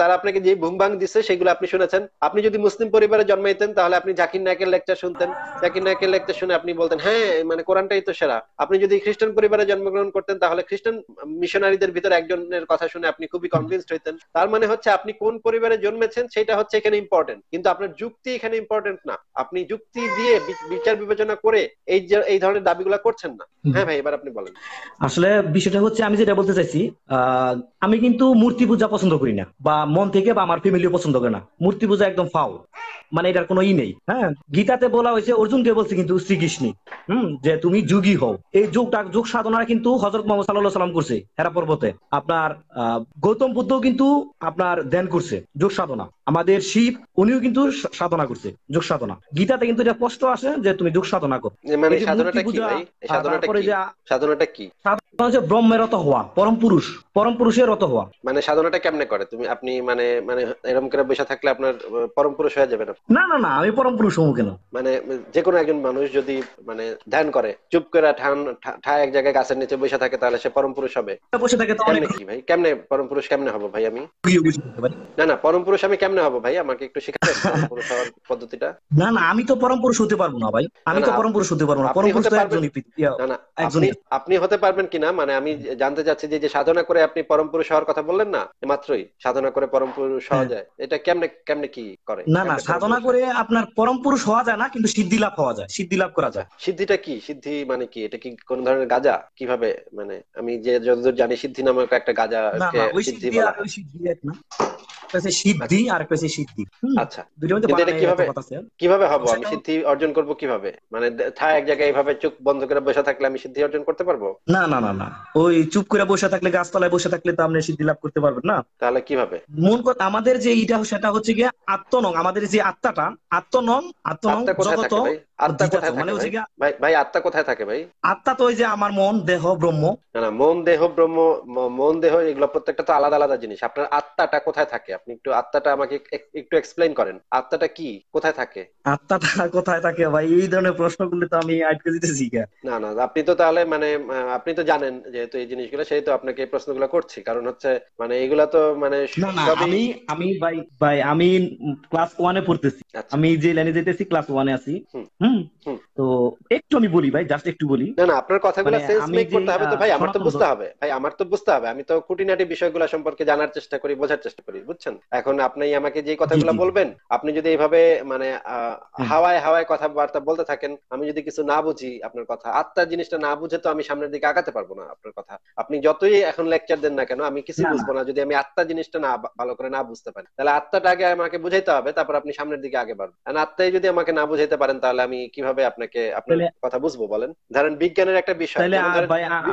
তারা আপনাকে যে ভুংবাং দিছে সেগুলো আপনি শুনেছেন আপনি যদি মুসলিম পরিবারে জন্মাইতেন তাহলে আপনি জাকির নায়কের লেকচার শুনতেন জাকির নায়কের লেকচার শুনে আপনি বলতেন হ্যাঁ মানে কোরআনটাই তো সেরা আপনি যদি খ্রিস্টান পরিবারে জন্মগ্রহণ করতেন তাহলে খ্রিস্টান মিশনারিদের ভিতরে একজনের কথা শুনে আপনি খুবই কনভিন্সড হইতেন তার মানে হচ্ছে আপনি কোন পরিবারে জন্মেছেন সেটা হচ্ছে এখানে ইম্পর্টেন্ট কিন্তু আপনার যুক্তি এখানে ইম্পর্টেন্ট না আপনি যুক্তি দিয়ে বিচার বিবেচনা করে এই যে এই ধরনের দাবিগুলা করছেন না হ্যাঁ ভাই এবার আপনি বলেন আসলে বিষয়টা হচ্ছে আমি যেটা বলতে চাইছি আমি কিন্তু মূর্তি পূজা পছন্দ করি না বা মন থেকে বা আমার ফ্যামিলিও পছন্দ করে না মূর্তি পূজা একদম ফাও মানে এটার কোনো ই নেই হ্যাঁ গীতাতে বলা হয়েছে অর্জুনকে বলছে কিন্তু শ্রীকৃষ্ণী হম যে তুমি যুগী হও এই যোগটা যোগ সাধনা কিন্তু হজরত মোহাম্মদ সাল্লাহ সাল্লাম করছে হেরা পর্বতে আপনার গৌতম বুদ্ধ কিন্তু আপনার ধ্যান করছে যোগ সাধনা আমাদের শিব উনিও কিন্তু সাধনা করছে যোগ সাধনা গীতাতে কিন্তু এটা স্পষ্ট আছে যে তুমি যোগ সাধনা করো মানে সাধনাটা কি হচ্ছে রত হওয়া পরম পুরুষ পরম রত হওয়া মানে সাধনাটা কেমনে করে তুমি আপনি মানে মানে করে বসে থাকলে আপনার পরম পুরুষ হয়ে যাবে না না না না আমি পরম পুরুষ হবো কেন মানে যে কোনো একজন মানুষ যদি মানে ধ্যান করে চুপ করে ঠান ঠায় এক জায়গায় গাছের নিচে বসে থাকে তাহলে সে পরম পুরুষ হবে বসে থাকে কি ভাই কেমনে পরম পুরুষ কেমনে হবো ভাই আমি না না পরম পুরুষ আমি কেমনে হবো ভাই আমাকে একটু শিখাতে পুরুষ হওয়ার পদ্ধতিটা না না আমি তো পরম পুরুষ হতে পারবো না ভাই আমি তো পরম পুরুষ হতে পারবো না পরম পুরুষ একজনই না না আপনি হতে পারবেন কিনা না মানে আমি জানতে চাচ্ছি যে সাধনা করে আপনি পরমপুরুষ হওয়ার কথা বললেন না মাত্রই সাধনা করে পরম পুরুষ হওয়া হ্যাঁ। যায় এটা কেমনে কেমনে কি করে না না সাধনা করে আপনার পরম পুরুষ হওয়া যায় না কিন্তু সিদ্ধি লাভ হওয়া যায় সিদ্ধি লাভ করা যায় সিদ্ধিটা কি সিদ্ধি মানে কি এটা কি কোন ধরনের গাজা কিভাবে মানে আমি যে যতদূর জানি সিদ্ধি নামক একটা গাজা সিদ্ধি বলা একটা হচ্ছে সিদ্ধি আচ্ছা। আর একটা হচ্ছে সিদ্ধি আচ্ছা দুটোর মধ্যে কিভাবে কিভাবে হবো আমি সিদ্ধি অর্জন করব কিভাবে মানে থা এক জায়গায় এইভাবে চুপ বন্ধ করে বসে থাকলে আমি সিদ্ধি অর্জন করতে পারবো না না না না ওই চুপ করে বসে থাকলে গাছতলায় বসে থাকলে তো আপনি সিদ্ধি লাভ করতে পারবেন না তাহলে কিভাবে মূল কথা আমাদের যে এটা সেটা হচ্ছে গিয়ে আত্মনং আমাদের যে আত্মাটা আত্মনং আত্মনং জগত আত্মা কোথায় থাকে ভাই ভাই আত্মা কোথায় থাকে ভাই আত্মা তো ওই যে আমার মন দেহ ব্রহ্ম না না মন দেহ ব্রহ্ম মন দেহ এগুলো প্রত্যেকটা তো আলাদা আলাদা জিনিস আপনার আত্মাটা কোথায় থাকে আপনি একটু আত্মাটা আমাকে একটু এক্সপ্লেইন করেন আত্মাটা কি কোথায় থাকে আত্মাটা কোথায় থাকে ভাই এই ধরনের প্রশ্নগুলো তো আমি আটকে দিতেছি না না আপনি তো তাহলে মানে আপনি তো জানেন যেহেতু এই জিনিসগুলো সেই তো আপনাকে এই প্রশ্নগুলো করছি কারণ হচ্ছে মানে এগুলা তো মানে আমি আমি ভাই ভাই আমি ক্লাস ওয়ানে পড়তেছি আচ্ছা। আমি যে লাইনে যেতেছি ক্লাস ওয়ানে আছি তো একটু আমি বলি ভাই জাস্ট একটু বলি না না আপনার কথাগুলো সেন্স মানে মেক করতে হবে তো ভাই আমার তো বুঝতে হবে ভাই আমার তো বুঝতে হবে আমি তো খুঁটিনাটি বিষয়গুলো সম্পর্কে জানার চেষ্টা করি বোঝার চেষ্টা করি বুঝছেন এখন আপনি আমাকে যে কথাগুলো বলবেন আপনি যদি এইভাবে মানে হাওয়ায় হাওয়ায় কথাবার্তা বলতে থাকেন আমি যদি কিছু না বুঝি আপনার কথা আত্মার জিনিসটা না বুঝে তো আমি সামনের দিকে আগাতে পারবো না আপনার কথা আপনি যতই এখন লেকচার দেন না কেন আমি কিছু বুঝবো না যদি আমি আত্মা জিনিসটা না ভালো করে না বুঝতে পারি তাহলে আত্মাটা আগে আমাকে বুঝাইতে হবে তারপর আপনি সামনের দিকে আগে বাড়বেন আত্মাই যদি আমাকে না বুঝাইতে পারেন তাহলে আমি আমি কিভাবে আপনাকে আপনার কথা বুঝবো বলেন ধরেন বিজ্ঞানের একটা বিষয়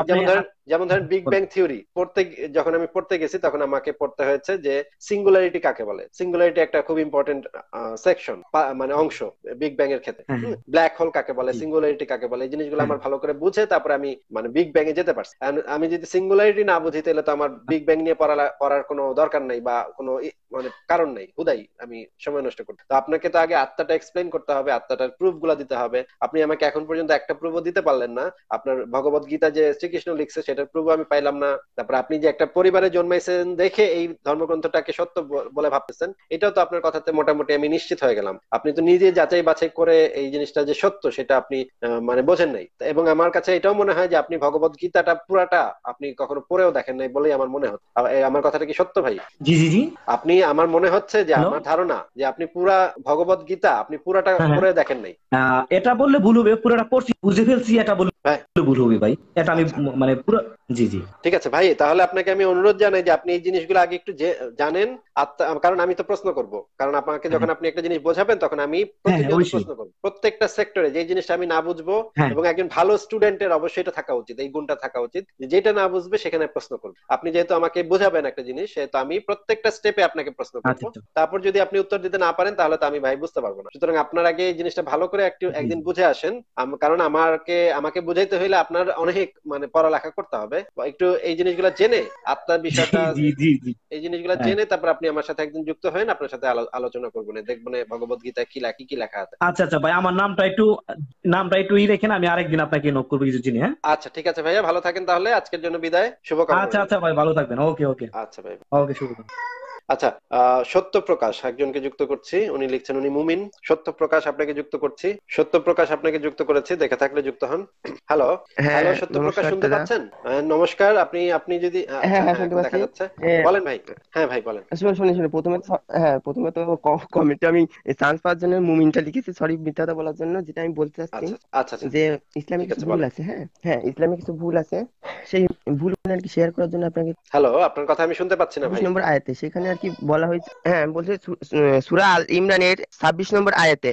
যেমন ধরেন যেমন ধরেন বিগ ব্যাং থিওরি পড়তে যখন আমি পড়তে গেছি তখন আমাকে পড়তে হয়েছে যে সিঙ্গুলারিটি কাকে বলে সিঙ্গুলারিটি একটা খুব ইম্পর্টেন্ট সেকশন মানে অংশ বিগ ব্যাং এর ক্ষেত্রে ব্ল্যাক হোল হ্যাঁ। কাকে বলে সিঙ্গুলারিটি কাকে বলে এই জিনিসগুলো হ্যাঁ। আমার ভালো করে বুঝে তারপর আমি মানে বিগ ব্যাং এ যেতে পারছি আমি যদি সিঙ্গুলারিটি না বুঝি তাহলে তো আমার বিগ ব্যাং নিয়ে পড়া পড়ার কোনো দরকার নাই বা কোনো মানে কারণ নাই হুদাই আমি সময় নষ্ট করতে তো আপনাকে তো আগে আত্মাটা এক্সপ্লেন করতে হবে আত্মাটার প্রুফ গুলা দিতে হবে আপনি আমাকে এখন পর্যন্ত একটা প্রুফ দিতে পারলেন না আপনার ভগবত গীতা যে শ্রীকৃষ্ণ লিখছে সেটার প্রুফ আমি পাইলাম না তারপর আপনি যে একটা পরিবারে জন্মাইছেন দেখে এই ধর্মগ্রন্থটাকে সত্য বলে ভাবতেছেন এটাও তো আপনার কথাতে মোটামুটি আমি নিশ্চিত হয়ে গেলাম আপনি তো নিজে যাচাই বাছাই করে এই জিনিসটা যে সত্য সেটা আপনি মানে বোঝেন নাই এবং আমার কাছে এটাও মনে হয় যে আপনি ভগবত গীতাটা পুরাটা আপনি কখনো পড়েও দেখেন নাই বলেই আমার মনে হয় আমার কথাটা কি সত্য ভাই জি জি জি আপনি আমার মনে হচ্ছে যে আমার ধারণা যে আপনি পুরা ভগবত গীতা আপনি পুরাটা হ্যাঁ, হ্যাঁ। পড়ে দেখেন নাই এটা বললে ভুল হবে পুরাটা পড়ছি বুঝে ফেলছি এটা বললে ভুল হবে ভাই এটা আমি আচ্ছা। মানে পুরো জি জি ঠিক আছে ভাই তাহলে আপনাকে আমি অনুরোধ জানাই যে আপনি এই জিনিসগুলো আগে একটু জানেন কারণ আমি তো প্রশ্ন করব কারণ আপনাকে হ্যাঁ, যখন আপনি একটা জিনিস বোঝাবেন তখন আমি প্রশ্ন করব প্রত্যেকটা সেক্টরে যে জিনিসটা আমি না বুঝবো এবং একজন ভালো স্টুডেন্টের অবশ্যই এটা থাকা উচিত এই গুণটা থাকা উচিত যেটা না বুঝবে সেখানে প্রশ্ন করবে আপনি যেহেতু আমাকে বোঝাবেন একটা জিনিস সেহেতু আমি প্রত্যেকটা স্টেপে আপনাকে প্রশ্ন করবো আচ্ছা, আচ্ছা। তারপর যদি আপনি উত্তর দিতে না পারেন তাহলে তো আমি ভাই বুঝতে পারবো না সুতরাং আপনার আগে এই জিনিসটা ভালো করে একটু একদিন বুঝে আসেন কারণ আমাকে আমাকে বুঝাইতে হইলে আপনার অনেক মানে পড়ালেখা করতে হবে একটু এই জিনিসগুলো জেনে আপনার বিষয়টা এই জিনিসগুলো হ্যাঁ। জেনে তারপর আপনি আমার সাথে একদিন যুক্ত হয়ে আপনার সাথে আলোচনা করবেন দেখবেন ভগবত গীতা কি কি কি লেখা আছে আচ্ছা আচ্ছা ভাই আমার নামটা একটু নামটা একটু ই রেখেন আমি আরেকদিন আপনাকে নক করবো কিছু জিনিস হ্যাঁ আচ্ছা ঠিক আছে ভাইয়া ভালো থাকেন তাহলে আজকের জন্য বিদায় শুভকামনা আচ্ছা আচ্ছা ভাই ভালো থাকবেন ওকে ওকে আচ্ছা ভাই ওকে শুভকামনা আচ্ছা সত্য প্রকাশ একজনকে যুক্ত করছি উনি লিখছেন উনি মুমিন প্রকাশ আপনাকে যুক্ত করছি প্রকাশ আপনাকে যুক্ত করেছি দেখে থাকলে যুক্ত হন হ্যালো হ্যালো প্রকাশ শুনতে পাচ্ছেন নমস্কার আপনি আপনি যদি হ্যাঁ, আচ্ছা, হ্যাঁ, হ্যাঁ, দেখা যাচ্ছে বলেন ভাই হ্যাঁ ভাই বলেন আচ্ছা, প্রথমে হ্যাঁ প্রথমে তো কমেন্টে আমি পাওয়ার জন্য মুমিনটা লিখেছি সরি মিথ্যাটা বলার জন্য যেটা আমি বলতে চাচ্ছি আচ্ছা, যে ইসলামিক কিছু ভুল আছে হ্যাঁ হ্যাঁ ইসলামিক কিছু ভুল আছে সেই ভুল আর কি শেয়ার করার জন্য আপনাকে হ্যালো আপনার কথা আমি শুনতে পাচ্ছি না ভাই নম্বর আয়াতে সেখানে আর কি বলা হয়েছে হ্যাঁ বলছে সুরা আল ইমরানের ছাব্বিশ নম্বর আয়াতে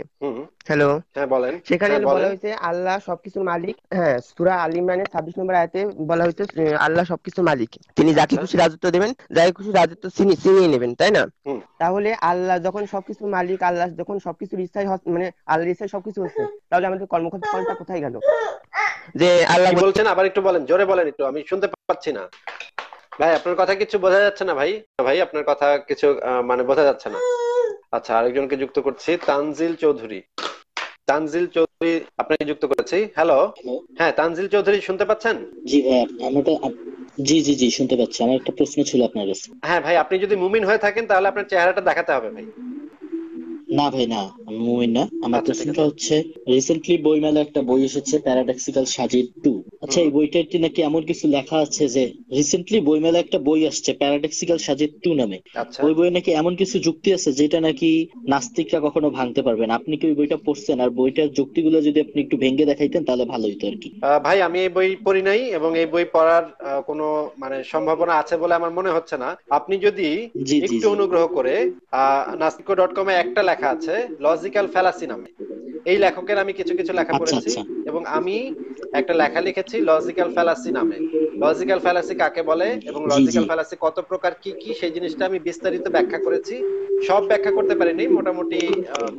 হ্যালো হ্যাঁ বলেন সেখানে হ্যাঁ, বলা হয়েছে আল্লাহ সবকিছুর মালিক হ্যাঁ সুরা আল ইমরানের ছাব্বিশ নম্বর আয়াতে বলা হয়েছে আল্লাহ সবকিছুর মালিক তিনি যাকে আচ্ছা। খুশি রাজত্ব দেবেন যাকে খুশি রাজত্ব ছিনিয়ে নেবেন তাই না তাহলে আল্লাহ যখন সবকিছুর মালিক আল্লাহ যখন সবকিছুর ইচ্ছায় মানে আল্লাহর ইসাই সবকিছু হচ্ছে তাহলে আমাদের কর্মক্ষেত্রটা কোথায় গেল যে আল্লাহ বলছেন আবার একটু বলেন জোরে বলেন একটু আমি শুনতে পাচ্ছি না ভাই আপনার কথা কিছু বোঝা যাচ্ছে না ভাই ভাই আপনার কথা কিছু মানে বোঝা যাচ্ছে না আচ্ছা আরেকজনকে যুক্ত করছি তানজিল চৌধুরী তানজিল চৌধুরী আপনাকে যুক্ত করেছি হ্যালো হ্যাঁ তানজিল চৌধুরী শুনতে পাচ্ছেন জি ভাই আমাকে জি জি জি শুনতে পাচ্ছি আমার একটা প্রশ্ন ছিল আপনার কাছে হ্যাঁ ভাই আপনি যদি মুমিন হয়ে থাকেন তাহলে আপনার চেহারাটা দেখাতে হবে ভাই না ভাই না আমি মুমিন না আমার আচ্ছা, প্রশ্নটা হচ্ছে রিসেন্টলি বইমেলা একটা বই এসেছে প্যারাডক্সিক্যাল সাজিদ টু আচ্ছা এই কি নাকি এমন কিছু লেখা আছে যে রিসেন্টলি বইমেলা একটা বই আসছে প্যারাডক্সিক্যাল সাজিদ টু নামে আচ্ছা। ওই বইয়ে নাকি এমন কিছু যুক্তি আছে যেটা নাকি নাস্তিকরা কখনো ভাঙতে পারবে না আপনি কি ওই বইটা পড়ছেন আর বইটার যুক্তিগুলো যদি আপনি একটু ভেঙে দেখাইতেন তাহলে ভালো হইতো আর কি ভাই আমি এই বই পড়ি নাই এবং এই বই পড়ার কোনো মানে সম্ভাবনা আছে বলে আমার মনে হচ্ছে না আপনি যদি একটু অনুগ্রহ করে নাস্তিকো ডট কম এ একটা লেখা আছে লজিক্যাল ফ্যালাসি নামে এই লেখকের আমি কিছু কিছু লেখা আচ্ছা, পড়েছি আচ্ছা। এবং আমি একটা লেখা লিখেছি লজিক্যাল ফ্যালাসি নামে লজিক্যাল ফ্যালাসি কাকে বলে এবং লজিক্যাল ফ্যালাসি কত প্রকার কি কি সেই জিনিসটা আমি বিস্তারিত ব্যাখ্যা করেছি সব ব্যাখ্যা করতে পারিনি মোটামুটি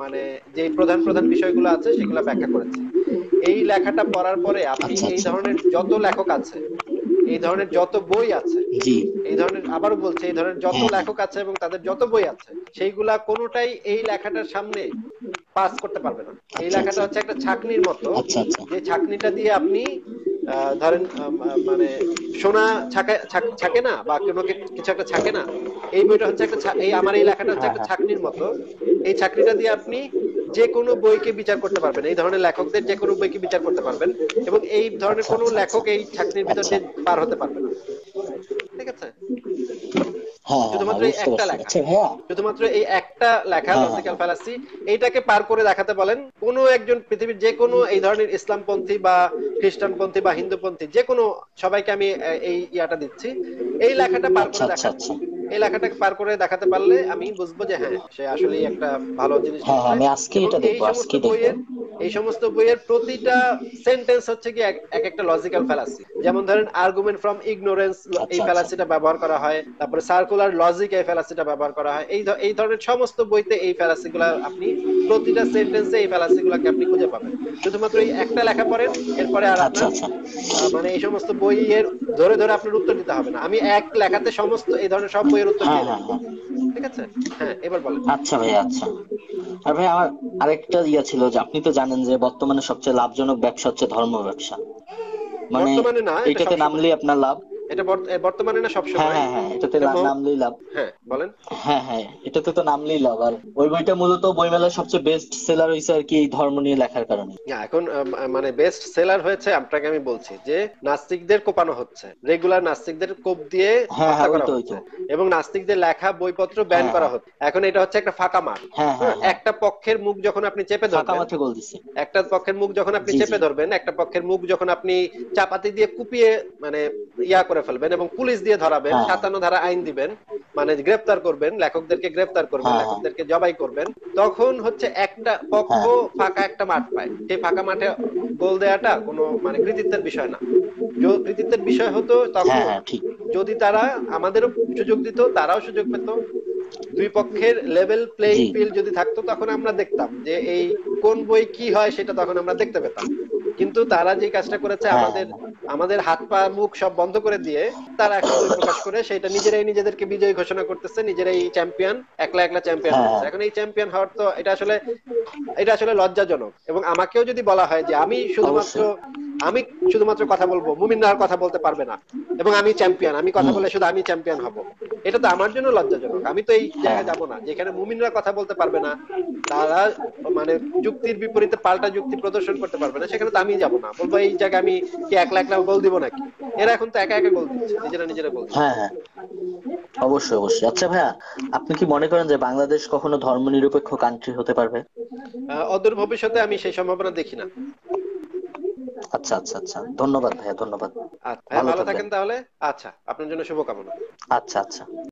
মানে যে প্রধান প্রধান বিষয়গুলো আছে সেগুলো ব্যাখ্যা করেছি এই লেখাটা পড়ার পরে আপনি আচ্ছা, এই ধরনের যত লেখক আছে এই ধরনের যত বই আছে এই ধরনের আবারও বলছে এই ধরনের যত হ্যাঁ। লেখক আছে এবং তাদের যত বই আছে সেইগুলা কোনোটাই এই লেখাটার সামনে পাস করতে পারবে না এই আচ্ছা, লেখাটা আচ্ছা। হচ্ছে একটা ছাকনির মতো আচ্ছা, যে ছাকনিটা দিয়ে আপনি ধরেন মানে সোনা ছাকে ছাকে না বা কোনো কিছু একটা ছাকে না এই বইটা হচ্ছে একটা এই আমার এই লেখাটা হচ্ছে একটা হ্যাঁ, হ্যাঁ। ছাকনির মতো এই ছাকনিটা দিয়ে আপনি যে কোনো বইকে বিচার করতে পারবেন এই ধরনের লেখকদের যে কোনো বইকে বিচার করতে পারবেন এবং এই ধরনের কোনো লেখক এই ছাকনির ভিতর দিয়ে পার হতে পারবে না ঠিক আছে হ্যাঁ, আচ্ছা, হ্যাঁ। শুধুমাত্র এই একটা লেখা শুধুমাত্র এই একটা লেখা লজিক্যাল ফ্যালাসি এইটাকে পার করে দেখাতে বলেন কোনো একজন পৃথিবীর যে কোনো এই ধরনের ইসলামপন্থী বা খ্রিস্টানপন্থী বা হিন্দুপন্থী যে কোনো সবাইকে আমি এই ইয়াটা দিচ্ছি এই লেখাটা পার করে আচ্ছা, আচ্ছা, দেখাচ্ছি এলাকাটাকে পার করে দেখাতে পারলে আমি বুঝবো যে হ্যাঁ সে আসলে একটা ভালো জিনিস হ্যাঁ, হ্যাঁ আমি আজকে এটা দেখব আজকে দেখব এই সমস্ত বইয়ের প্রতিটা সেন্টেন্স হচ্ছে কি এক একটা লজিক্যাল ফ্যালাসি যেমন ধরেন আর্গুমেন্ট ফ্রম ইগনোরেন্স এই ফ্যালাসিটা আচ্ছা, আচ্ছা। ব্যবহার করা হয় তারপরে সার্কুলার লজিক এই ফ্যালাসিটা ব্যবহার করা হয় এই এই ধরনের সমস্ত বইতে এই ফ্যালাসিগুলো আপনি প্রতিটা সেন্টেন্সে এই ফ্যালাসিগুলোকে আপনি খুঁজে পাবেন শুধুমাত্র এই একটা লেখা পড়েন এরপরে আর আচ্ছা, আপনার মানে এই সমস্ত বইয়ের ধরে ধরে আপনার উত্তর দিতে হবে না আমি এক লেখাতে সমস্ত এই ধরনের সব বই বইয়ের উত্তর হ্যাঁ, দিয়ে দেন হ্যাঁ, হ্যাঁ। ঠিক আছে হ্যাঁ এবার বলেন আচ্ছা ভাই আচ্ছা আর ভাই আমার আরেকটা ইয়া ছিল যে আপনি তো জানেন যে বর্তমানে সবচেয়ে লাভজনক ব্যবসা হচ্ছে ধর্ম ব্যবসা মানে এটাতে নামলেই আপনার লাভ এটা বর্তমানে না সব সময় হ্যাঁ, হ্যাঁ হ্যাঁ এটাতে নাম লিলাম হ্যাঁ বলেন হ্যাঁ হ্যাঁ এটাতে তো নাম লিলাম আর ওই বইটা মূলত বইমেলার সবচেয়ে বেস্ট সেলার হইছে আর কি এই ধর্ম নিয়ে লেখার কারণে এখন মানে বেস্ট সেলার হয়েছে আপনাকে আমি বলছি যে নাস্তিকদের কোপানো হচ্ছে রেগুলার নাস্তিকদের কোপ দিয়ে হ্যাঁ, হ্যাঁ, হত্যা করা হচ্ছে এবং নাস্তিকদের লেখা বইপত্র ব্যান করা হচ্ছে এখন এটা হচ্ছে একটা ফাঁকা মাঠ একটা পক্ষের মুখ যখন আপনি চেপে ধরবেন একটা পক্ষের মুখ যখন আপনি চেপে ধরবেন একটা পক্ষের মুখ যখন আপনি চাপাতি দিয়ে কুপিয়ে মানে ইয়া করে করে ফেলবেন এবং পুলিশ দিয়ে ধরাবেন হ্যাঁ। সাতান্ন ধারা আইন দিবেন মানে গ্রেপ্তার করবেন লেখকদেরকে গ্রেপ্তার করবেন হ্যাঁ। লেখকদেরকে জবাই করবেন তখন হচ্ছে একটা পক্ষ হ্যাঁ। ফাঁকা একটা মাঠ পায় সেই ফাঁকা মাঠে গোল দেয়াটা কোনো মানে কৃতিত্বের বিষয় না কৃতিত্বের বিষয় হতো তখন যদি তারা আমাদেরও সুযোগ দিত তারাও সুযোগ পেত দুই পক্ষের লেভেল প্লেইং ফিল্ড যদি থাকতো তখন আমরা দেখতাম যে এই কোন বই কি হয় সেটা তখন আমরা দেখতে পেতাম কিন্তু তারা যে কাজটা করেছে হ্যাঁ। আমাদের আমাদের হাত পা মুখ সব বন্ধ করে দিয়ে তারা একটা বই প্রকাশ করে সেটা নিজেরাই নিজেদেরকে বিজয়ী ঘোষণা করতেছে নিজেরাই চ্যাম্পিয়ন একলা একলা চ্যাম্পিয়ন হচ্ছে এখন এই চ্যাম্পিয়ন হওয়ার তো এটা আসলে এটা আসলে লজ্জাজনক এবং আমাকেও যদি বলা হয় যে আমি শুধুমাত্র আমি শুধুমাত্র কথা বলবো মুমিন কথা বলতে পারবে না এবং আমি চ্যাম্পিয়ন আমি কথা বলে শুধু আমি চ্যাম্পিয়ন হব এটা তো আমার জন্য লজ্জাজনক আমি তো এই জায়গায় যাবো না যেখানে মুমিনরা কথা বলতে পারবে না তারা মানে যুক্তির বিপরীতে পাল্টা যুক্তি প্রদর্শন করতে পারবে না সেখানে তো আমি যাবো না বলবো এই জায়গায় আমি কি একলা একলা গোল দিব নাকি এরা এখন তো একা একা গোল দিচ্ছে নিজেরা নিজেরা গোল হ্যাঁ হ্যাঁ অবশ্যই অবশ্যই আচ্ছা ভাইয়া আপনি কি মনে করেন যে বাংলাদেশ কখনো ধর্মনিরপেক্ষ কান্ট্রি হতে পারবে অদূর ভবিষ্যতে আমি সেই সম্ভাবনা দেখি না আচ্ছা আচ্ছা আচ্ছা ধন্যবাদ ভাইয়া ধন্যবাদ আচ্ছা, ভালো থাকেন তাহলে আচ্ছা আপনার জন্য শুভকামনা আচ্ছা আচ্ছা